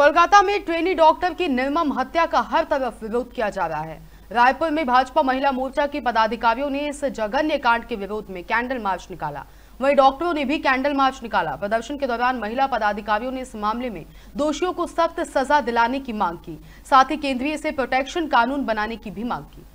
कोलकाता में trainee doctor की निर्मम हत्या का हर तरफ विरोध किया जा रहा है रायपुर में भाजपा महिला मोर्चा के पदाधिकारियों ने इस जघन्य कांड के विरोध में कैंडल मार्च निकाला वहीं डॉक्टरों ने भी कैंडल मार्च निकाला प्रदर्शन के दौरान महिला पदाधिकारियों ने इस मामले में दोषियों को सख्त सजा दिलाने की मांग की साथ ही केंद्रीय से प्रोटेक्शन कानून बनाने की भी मांग की